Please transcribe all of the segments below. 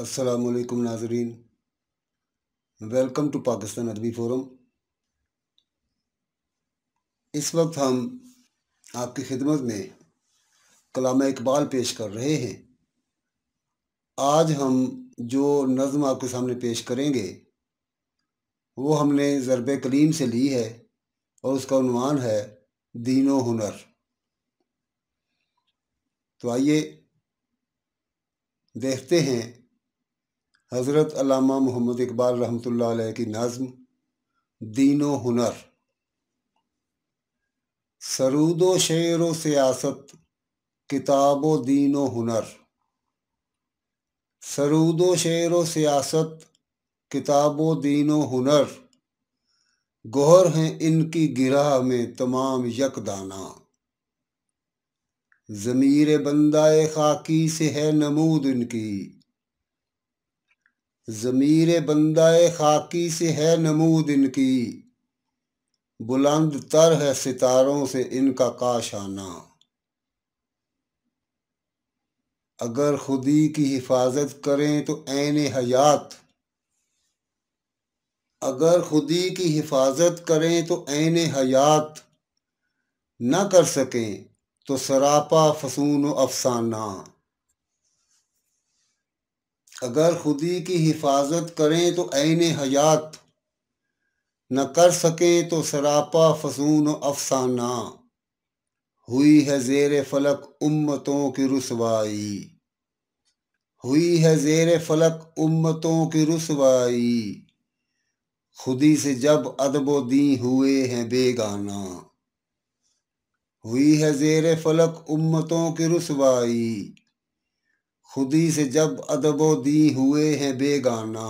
असलकम नाजरीन welcome to Pakistan अदबी फोरम इस वक्त हम आपकी खिदमत में कलाम इकबाल पेश कर रहे हैं आज हम जो नज़म आपके सामने पेश करेंगे वो हमने ज़रब कलीम से ली है और उसका उनवान है दीनो हुनर तो आइए देखते हैं हज़रत अलामा मोहम्मद इकबाल रहमत की नज़म दीनो हुनर सरूद शेर व सियासत किताब दीनो हुनर सरूद शेर व सियासत किताब दीनो हुनर गोहर हैं इनकी गिरा में तमाम यकदाना ज़मीर बंदाए खाकी से है नमूद इनकी ज़मीर बंदाए खाकी से है नमूद इनकी बुलंद तर है सितारों से इनका काशाना अगर खुदी की हिफाजत करें तो ऐन हयात अगर खुदी की हिफाजत करें तो ऐन हयात न कर सकें तो सरापा फसून अफसाना अगर खुदी की हिफाजत करें तो ऐन हयात न कर सकें तो सरापा फसून अफसाना हुई है जेर फलक उम्मतों की रसवाई हुई है जेर फलक उम्मतों की रसवाई खुदी से जब अदबो दी हुए हैं बेगाना हुई है जेर फलक उम्मतों की रसवाई खुदी से जब अदबो दी हुए हैं बेगाना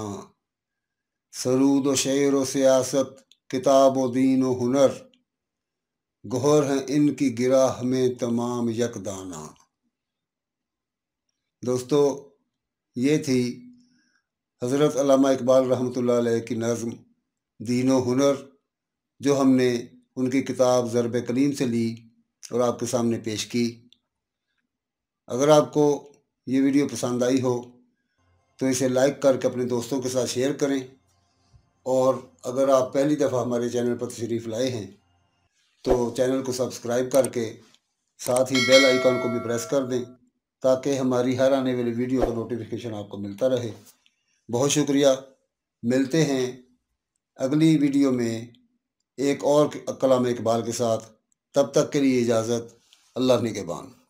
सरूद व शेर व सियासत किताब व दीन व हुनर गहर हैं इनकी गिराह में तमाम यकदाना दोस्तों ये थी हज़रत अलामा इकबाल रहमत की नज़म व हुनर जो हमने उनकी किताब ज़रब कलीम से ली और आपके सामने पेश की अगर आपको ये वीडियो पसंद आई हो तो इसे लाइक करके अपने दोस्तों के साथ शेयर करें और अगर आप पहली दफ़ा हमारे चैनल पर तशरीफ़ लाए हैं तो चैनल को सब्सक्राइब करके साथ ही बेल आइकन को भी प्रेस कर दें ताकि हमारी हर आने वाली वीडियो का नोटिफिकेशन आपको मिलता रहे बहुत शुक्रिया मिलते हैं अगली वीडियो में एक और कलाम इकबाल के साथ तब तक के लिए इजाज़त अल्लाह ने के बान